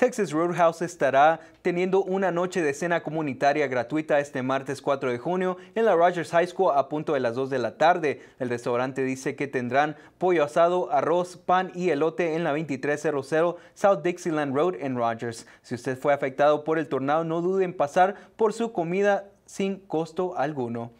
Texas Roadhouse estará teniendo una noche de cena comunitaria gratuita este martes 4 de junio en la Rogers High School a punto de las 2 de la tarde. El restaurante dice que tendrán pollo asado, arroz, pan y elote en la 2300 South Dixieland Road en Rogers. Si usted fue afectado por el tornado, no dude en pasar por su comida sin costo alguno.